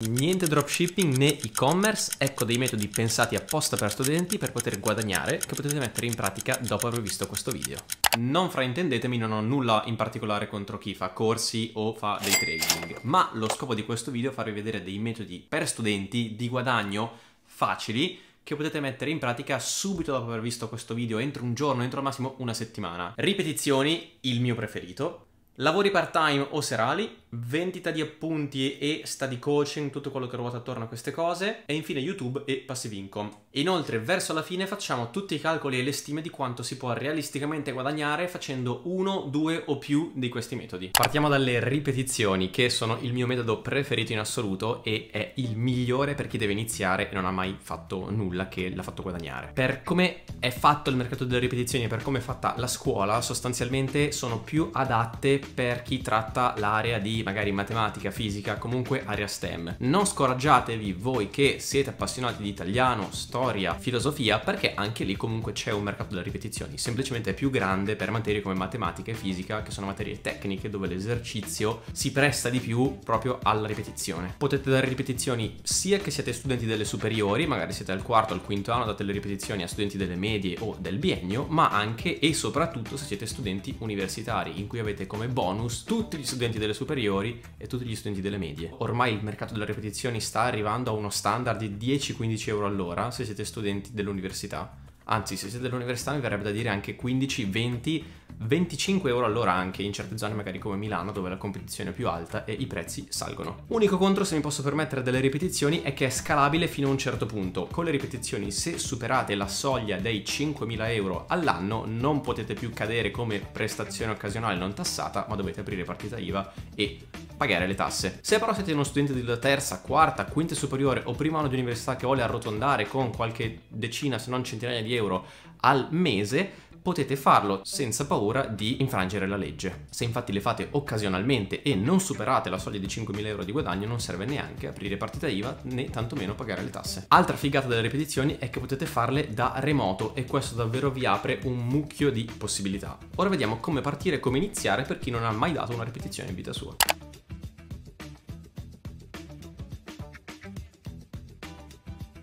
Niente dropshipping né e-commerce, ecco dei metodi pensati apposta per studenti per poter guadagnare che potete mettere in pratica dopo aver visto questo video. Non fraintendetemi, non ho nulla in particolare contro chi fa corsi o fa dei trading, ma lo scopo di questo video è farvi vedere dei metodi per studenti di guadagno facili che potete mettere in pratica subito dopo aver visto questo video, entro un giorno, entro al massimo una settimana. Ripetizioni, il mio preferito, lavori part-time o serali, vendita di appunti e study coaching, tutto quello che ruota attorno a queste cose, e infine YouTube e passive income. Inoltre, verso la fine facciamo tutti i calcoli e le stime di quanto si può realisticamente guadagnare facendo uno, due o più di questi metodi. Partiamo dalle ripetizioni, che sono il mio metodo preferito in assoluto e è il migliore per chi deve iniziare e non ha mai fatto nulla che l'ha fatto guadagnare. Per come è fatto il mercato delle ripetizioni e per come è fatta la scuola, sostanzialmente sono più adatte per chi tratta l'area di di magari matematica, fisica, comunque area STEM. Non scoraggiatevi voi che siete appassionati di italiano, storia, filosofia, perché anche lì comunque c'è un mercato delle ripetizioni, semplicemente è più grande per materie come matematica e fisica, che sono materie tecniche dove l'esercizio si presta di più proprio alla ripetizione. Potete dare ripetizioni sia che siete studenti delle superiori, magari siete al quarto, al quinto anno, date le ripetizioni a studenti delle medie o del biennio, ma anche e soprattutto se siete studenti universitari, in cui avete come bonus tutti gli studenti delle superiori superiori e tutti gli studenti delle medie. Ormai il mercato delle ripetizioni sta arrivando a uno standard di 10-15 euro all'ora se siete studenti dell'università. Anzi, se siete dell'università mi verrebbe da dire anche 15-20 euro 25 euro all'ora anche in certe zone magari come Milano dove la competizione è più alta e i prezzi salgono. Unico contro se mi posso permettere delle ripetizioni è che è scalabile fino a un certo punto. Con le ripetizioni se superate la soglia dei 5.000 euro all'anno non potete più cadere come prestazione occasionale non tassata ma dovete aprire partita IVA e pagare le tasse. Se però siete uno studente della terza, quarta, quinta superiore o primo anno di università che vuole arrotondare con qualche decina se non centinaia di euro al mese, potete farlo senza paura di infrangere la legge. Se infatti le fate occasionalmente e non superate la soglia di 5.000 euro di guadagno non serve neanche aprire partita IVA né tantomeno pagare le tasse. Altra figata delle ripetizioni è che potete farle da remoto e questo davvero vi apre un mucchio di possibilità. Ora vediamo come partire e come iniziare per chi non ha mai dato una ripetizione in vita sua.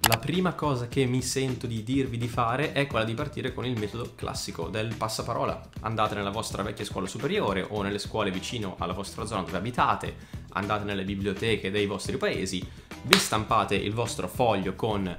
la prima cosa che mi sento di dirvi di fare è quella di partire con il metodo classico del passaparola. Andate nella vostra vecchia scuola superiore o nelle scuole vicino alla vostra zona dove abitate, andate nelle biblioteche dei vostri paesi, vi stampate il vostro foglio con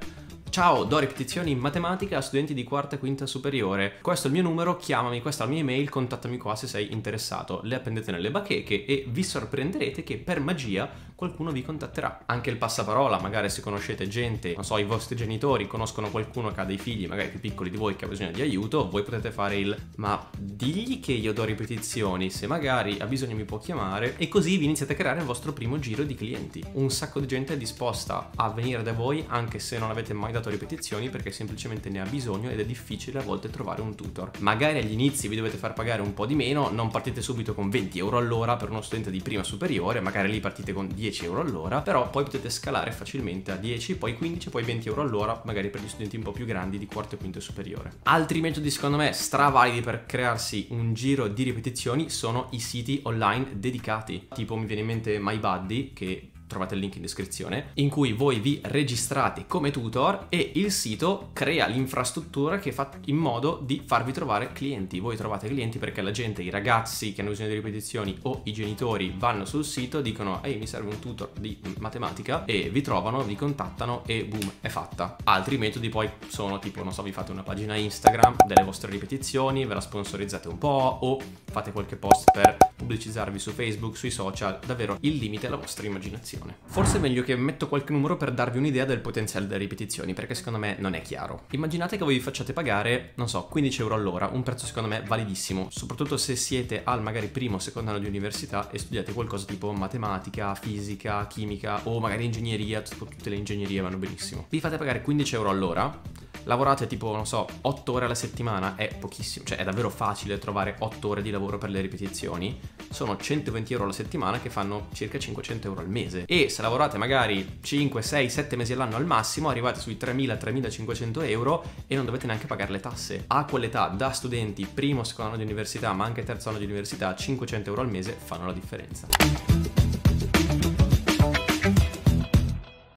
Ciao, do ripetizioni in matematica a studenti di quarta e quinta superiore. Questo è il mio numero, chiamami, questa è la mia email, contattami qua se sei interessato. Le appendete nelle bacheche e vi sorprenderete che per magia qualcuno vi contatterà. Anche il passaparola, magari se conoscete gente, non so, i vostri genitori conoscono qualcuno che ha dei figli, magari più piccoli di voi, che ha bisogno di aiuto, voi potete fare il ma digli che io do ripetizioni, se magari ha bisogno mi può chiamare e così vi iniziate a creare il vostro primo giro di clienti. Un sacco di gente è disposta a venire da voi anche se non avete mai dato ripetizioni perché semplicemente ne ha bisogno ed è difficile a volte trovare un tutor. Magari agli inizi vi dovete far pagare un po' di meno, non partite subito con 20 euro all'ora per uno studente di prima superiore, magari lì partite con 10 10 euro all'ora, però poi potete scalare facilmente a 10, poi 15, poi 20 euro all'ora, magari per gli studenti un po' più grandi di quarto e quinto superiore. Altri metodi secondo me stravalidi per crearsi un giro di ripetizioni sono i siti online dedicati, tipo mi viene in mente MyBuddy che trovate il link in descrizione, in cui voi vi registrate come tutor e il sito crea l'infrastruttura che fa in modo di farvi trovare clienti. Voi trovate clienti perché la gente, i ragazzi che hanno bisogno di ripetizioni o i genitori vanno sul sito, dicono ehi mi serve un tutor di matematica e vi trovano, vi contattano e boom è fatta. Altri metodi poi sono tipo non so vi fate una pagina Instagram delle vostre ripetizioni, ve la sponsorizzate un po' o fate qualche post per pubblicizzarvi su Facebook, sui social, davvero il limite è la vostra immaginazione. Forse è meglio che metto qualche numero per darvi un'idea del potenziale delle ripetizioni, perché secondo me non è chiaro. Immaginate che voi vi facciate pagare, non so, 15 euro all'ora, un prezzo secondo me validissimo, soprattutto se siete al magari primo o secondo anno di università e studiate qualcosa tipo matematica, fisica, chimica o magari ingegneria, tutte le ingegnerie vanno benissimo. Vi fate pagare 15 euro all'ora lavorate tipo, non so, 8 ore alla settimana è pochissimo, cioè è davvero facile trovare 8 ore di lavoro per le ripetizioni, sono 120 euro alla settimana che fanno circa 500 euro al mese e se lavorate magari 5, 6, 7 mesi all'anno al massimo arrivate sui 3.000, 3.500 euro e non dovete neanche pagare le tasse. A quell'età da studenti, primo, secondo anno di università ma anche terzo anno di università, 500 euro al mese fanno la differenza.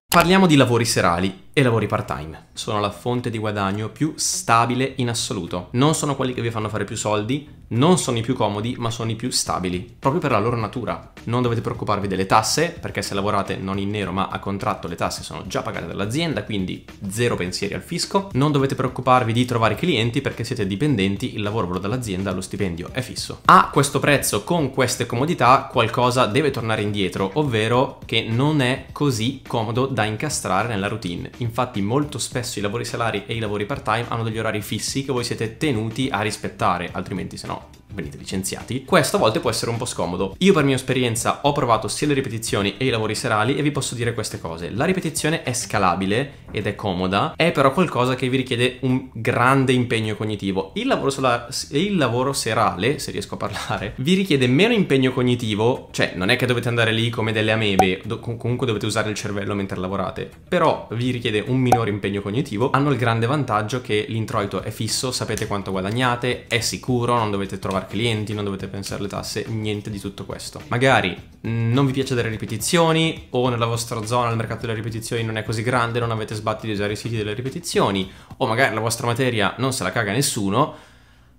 Parliamo di lavori serali e lavori part-time. Sono la fonte di guadagno più stabile in assoluto. Non sono quelli che vi fanno fare più soldi, non sono i più comodi, ma sono i più stabili, proprio per la loro natura. Non dovete preoccuparvi delle tasse, perché se lavorate non in nero ma a contratto le tasse sono già pagate dall'azienda, quindi zero pensieri al fisco. Non dovete preoccuparvi di trovare clienti perché siete dipendenti, il lavoro ve lo dà lo stipendio è fisso. A questo prezzo, con queste comodità, qualcosa deve tornare indietro, ovvero che non è così comodo da incastrare nella routine. In infatti molto spesso i lavori salari e i lavori part-time hanno degli orari fissi che voi siete tenuti a rispettare, altrimenti se no venite licenziati, questo a volte può essere un po' scomodo. Io per mia esperienza ho provato sia le ripetizioni e i lavori serali e vi posso dire queste cose. La ripetizione è scalabile ed è comoda, è però qualcosa che vi richiede un grande impegno cognitivo. Il lavoro, sola- il lavoro serale, se riesco a parlare, vi richiede meno impegno cognitivo, cioè non è che dovete andare lì come delle amebe, do- comunque dovete usare il cervello mentre lavorate, però vi richiede un minore impegno cognitivo, hanno il grande vantaggio che l'introito è fisso, sapete quanto guadagnate, è sicuro, non dovete trovare far clienti, non dovete pensare alle tasse, niente di tutto questo. Magari mm, non vi piace delle ripetizioni o nella vostra zona il mercato delle ripetizioni non è così grande, non avete sbatti di usare i siti delle ripetizioni o magari la vostra materia non se la caga nessuno,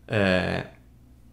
eh,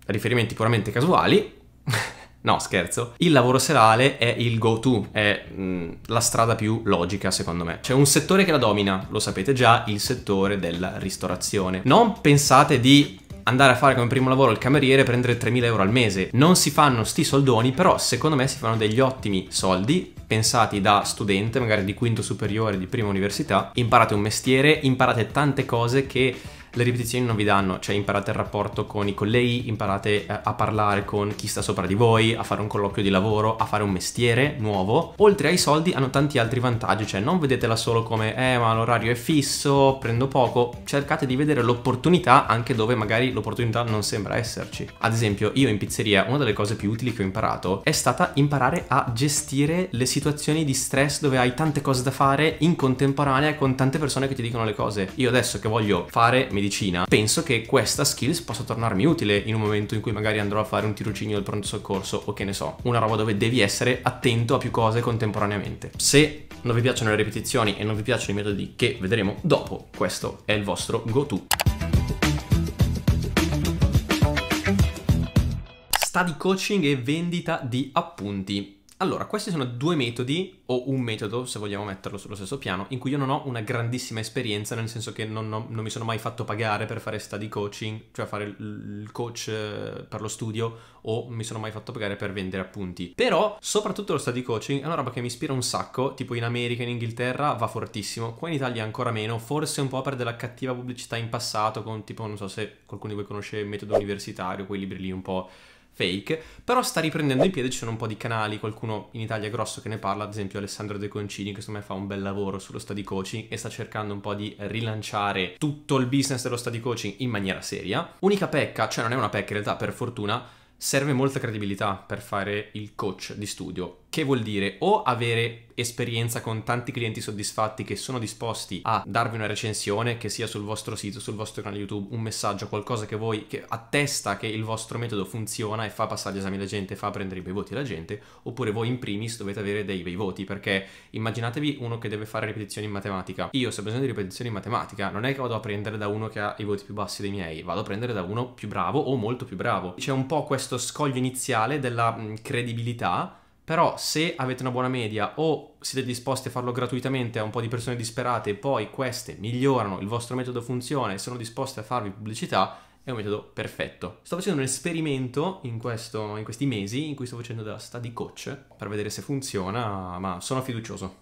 riferimenti puramente casuali. No, scherzo. Il lavoro serale è il go-to, è mh, mm, la strada più logica secondo me. C'è un settore che la domina, lo sapete già, il settore della ristorazione. Non pensate di andare a fare come primo lavoro il cameriere e prendere 3.000 euro al mese. Non si fanno sti soldoni, però secondo me si fanno degli ottimi soldi pensati da studente, magari di quinto superiore, di prima università. Imparate un mestiere, imparate tante cose che le ripetizioni non vi danno, cioè imparate il rapporto con i colleghi, imparate eh, a parlare con chi sta sopra di voi, a fare un colloquio di lavoro, a fare un mestiere nuovo. Oltre ai soldi hanno tanti altri vantaggi, cioè non vedetela solo come eh ma l'orario è fisso, prendo poco, cercate di vedere l'opportunità anche dove magari l'opportunità non sembra esserci. Ad esempio io in pizzeria una delle cose più utili che ho imparato è stata imparare a gestire le situazioni di stress dove hai tante cose da fare in contemporanea con tante persone che ti dicono le cose. Io adesso che voglio fare, mi medicina, penso che questa skills possa tornarmi utile in un momento in cui magari andrò a fare un tirocinio del pronto soccorso o che ne so, una roba dove devi essere attento a più cose contemporaneamente. Se non vi piacciono le ripetizioni e non vi piacciono i metodi che vedremo dopo, questo è il vostro go-to. Sta di coaching e vendita di appunti. Allora, questi sono due metodi, o un metodo, se vogliamo metterlo sullo stesso piano, in cui io non ho una grandissima esperienza, nel senso che non, non, non mi sono mai fatto pagare per fare study coaching, cioè fare il coach eh, per lo studio, o mi sono mai fatto pagare per vendere appunti. Però, soprattutto lo study coaching è una roba che mi ispira un sacco, tipo in America, in Inghilterra va fortissimo, qua in Italia ancora meno, forse un po' per della cattiva pubblicità in passato, con tipo, non so se qualcuno di voi conosce il metodo universitario, quei libri lì un po' fake, però sta riprendendo in piedi, ci sono un po' di canali, qualcuno in Italia grosso che ne parla, ad esempio Alessandro De Concini che secondo me fa un bel lavoro sullo study coaching e sta cercando un po' di rilanciare tutto il business dello study coaching in maniera seria. Unica pecca, cioè non è una pecca in realtà per fortuna, serve molta credibilità per fare il coach di studio che vuol dire o avere esperienza con tanti clienti soddisfatti che sono disposti a darvi una recensione, che sia sul vostro sito, sul vostro canale YouTube, un messaggio, qualcosa che voi che attesta che il vostro metodo funziona e fa passare gli esami alla gente, fa prendere i bei voti alla gente, oppure voi in primis dovete avere dei bei voti, perché immaginatevi uno che deve fare ripetizioni in matematica. Io se ho bisogno di ripetizioni in matematica, non è che vado a prendere da uno che ha i voti più bassi dei miei, vado a prendere da uno più bravo o molto più bravo. C'è un po' questo scoglio iniziale della credibilità però se avete una buona media o siete disposti a farlo gratuitamente a un po' di persone disperate e poi queste migliorano, il vostro metodo funziona e sono disposte a farvi pubblicità, è un metodo perfetto. Sto facendo un esperimento in, questo, in questi mesi in cui sto facendo da study coach per vedere se funziona, ma sono fiducioso.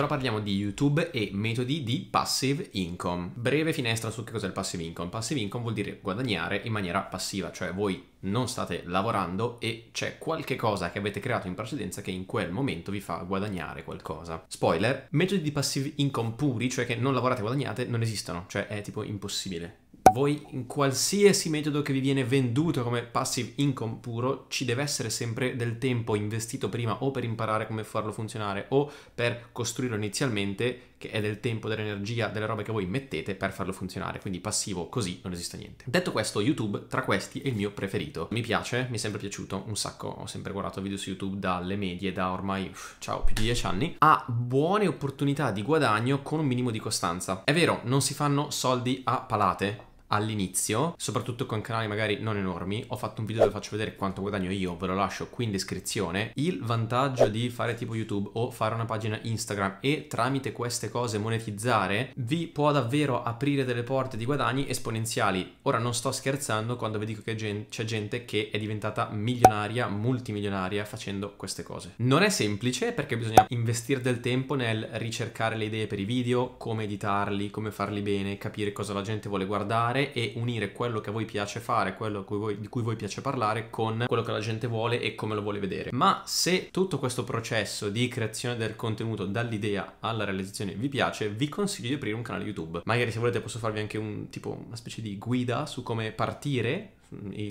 ora parliamo di YouTube e metodi di passive income. Breve finestra su che cos'è il passive income. Passive income vuol dire guadagnare in maniera passiva, cioè voi non state lavorando e c'è qualche cosa che avete creato in precedenza che in quel momento vi fa guadagnare qualcosa. Spoiler, metodi di passive income puri, cioè che non lavorate e guadagnate, non esistono, cioè è tipo impossibile. Voi in qualsiasi metodo che vi viene venduto come passive income puro ci deve essere sempre del tempo investito prima o per imparare come farlo funzionare o per costruirlo inizialmente che è del tempo, dell'energia, delle robe che voi mettete per farlo funzionare, quindi passivo così non esiste niente. Detto questo, YouTube tra questi è il mio preferito. Mi piace, mi è sempre piaciuto un sacco, ho sempre guardato video su YouTube dalle medie, da ormai, uff, ciao, più di 10 anni. Ha buone opportunità di guadagno con un minimo di costanza. È vero, non si fanno soldi a palate, all'inizio, soprattutto con canali magari non enormi, ho fatto un video dove faccio vedere quanto guadagno io, ve lo lascio qui in descrizione, il vantaggio di fare tipo YouTube o fare una pagina Instagram e tramite queste cose monetizzare vi può davvero aprire delle porte di guadagni esponenziali. Ora non sto scherzando quando vi dico che c'è gente che è diventata milionaria, multimilionaria facendo queste cose. Non è semplice perché bisogna investire del tempo nel ricercare le idee per i video, come editarli, come farli bene, capire cosa la gente vuole guardare fare e unire quello che a voi piace fare, quello cui voi, di cui voi piace parlare con quello che la gente vuole e come lo vuole vedere. Ma se tutto questo processo di creazione del contenuto dall'idea alla realizzazione vi piace, vi consiglio di aprire un canale YouTube. Magari se volete posso farvi anche un tipo una specie di guida su come partire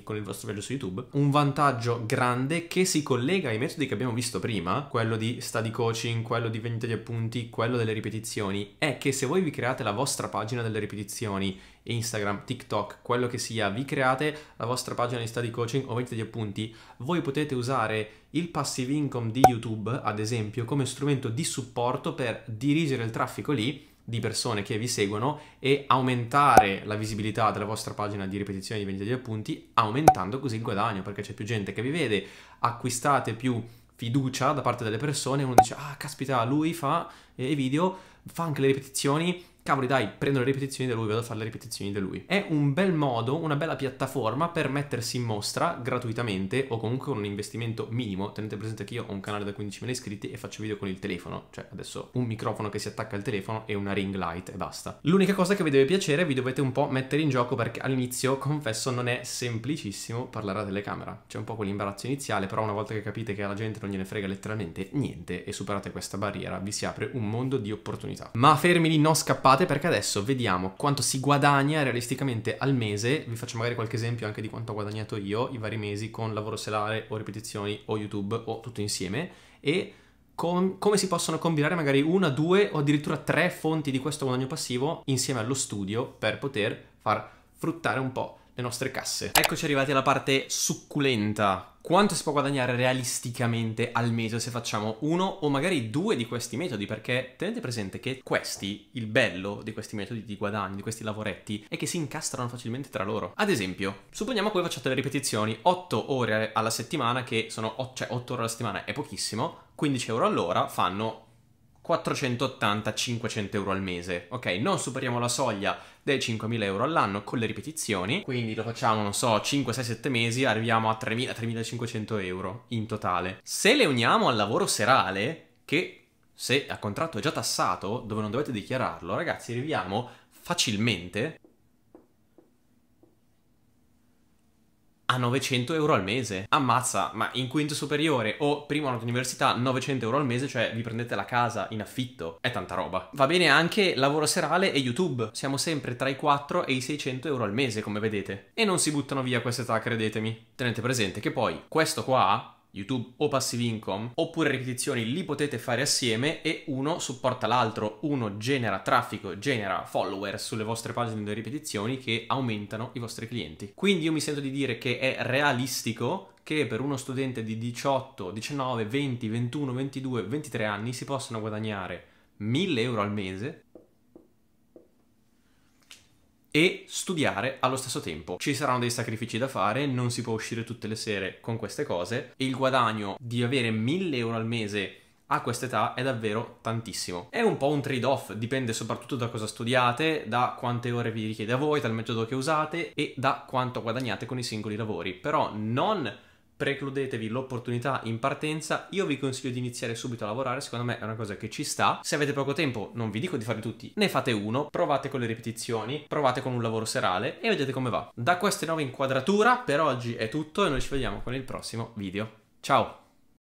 con il vostro viaggio su YouTube. Un vantaggio grande che si collega ai metodi che abbiamo visto prima, quello di study coaching, quello di vendita di appunti, quello delle ripetizioni, è che se voi vi create la vostra pagina delle ripetizioni, Instagram, TikTok, quello che sia, vi create la vostra pagina di study coaching o vendita di appunti, voi potete usare il passive income di YouTube, ad esempio, come strumento di supporto per dirigere il traffico lì di persone che vi seguono e aumentare la visibilità della vostra pagina di ripetizione di vendita di appunti aumentando così il guadagno perché c'è più gente che vi vede, acquistate più fiducia da parte delle persone, uno dice ah caspita lui fa eh, i video, fa anche le ripetizioni, cavoli dai, prendo le ripetizioni di lui, vado a fare le ripetizioni di lui. È un bel modo, una bella piattaforma per mettersi in mostra gratuitamente o comunque con un investimento minimo. Tenete presente che io ho un canale da 15.000 iscritti e faccio video con il telefono, cioè adesso un microfono che si attacca al telefono e una ring light e basta. L'unica cosa che vi deve piacere, vi dovete un po' mettere in gioco perché all'inizio, confesso, non è semplicissimo parlare a telecamera. C'è un po' quell'imbarazzo iniziale, però una volta che capite che alla gente non gliene frega letteralmente niente e superate questa barriera, vi si apre un mondo di opportunità. Ma fermi lì, non scappate scappate perché adesso vediamo quanto si guadagna realisticamente al mese, vi faccio magari qualche esempio anche di quanto ho guadagnato io i vari mesi con lavoro selare o ripetizioni o YouTube o tutto insieme e com come si possono combinare magari una, due o addirittura tre fonti di questo guadagno passivo insieme allo studio per poter far fruttare un po' le nostre casse. Eccoci arrivati alla parte succulenta. Quanto si può guadagnare realisticamente al mese se facciamo uno o magari due di questi metodi? Perché tenete presente che questi, il bello di questi metodi di guadagno, di questi lavoretti, è che si incastrano facilmente tra loro. Ad esempio, supponiamo che voi facciate le ripetizioni 8 ore alla settimana, che sono, cioè 8 ore alla settimana è pochissimo, 15 euro all'ora fanno 480-500 euro al mese. Ok, non superiamo la soglia dei 5.000 euro all'anno con le ripetizioni, quindi lo facciamo, non so, 5, 6, 7 mesi, arriviamo a 3.000-3.500 euro in totale. Se le uniamo al lavoro serale, che se a contratto è già tassato, dove non dovete dichiararlo, ragazzi, arriviamo facilmente a 900 euro al mese. Ammazza, ma in quinto superiore o primo anno di università 900 euro al mese, cioè vi prendete la casa in affitto, è tanta roba. Va bene anche lavoro serale e YouTube, siamo sempre tra i 4 e i 600 euro al mese come vedete. E non si buttano via queste età, credetemi. Tenete presente che poi questo qua YouTube o Passive Income, oppure ripetizioni li potete fare assieme e uno supporta l'altro, uno genera traffico, genera follower sulle vostre pagine di ripetizioni che aumentano i vostri clienti. Quindi io mi sento di dire che è realistico che per uno studente di 18, 19, 20, 21, 22, 23 anni si possano guadagnare 1000 euro al mese e studiare allo stesso tempo. Ci saranno dei sacrifici da fare, non si può uscire tutte le sere con queste cose e il guadagno di avere 1000 euro al mese a quest'età è davvero tantissimo. È un po' un trade-off, dipende soprattutto da cosa studiate, da quante ore vi richiede a voi, dal metodo che usate e da quanto guadagnate con i singoli lavori, però non precludetevi l'opportunità in partenza, io vi consiglio di iniziare subito a lavorare, secondo me è una cosa che ci sta. Se avete poco tempo, non vi dico di farli tutti, ne fate uno, provate con le ripetizioni, provate con un lavoro serale e vedete come va. Da queste nuove inquadrature per oggi è tutto e noi ci vediamo con il prossimo video. Ciao!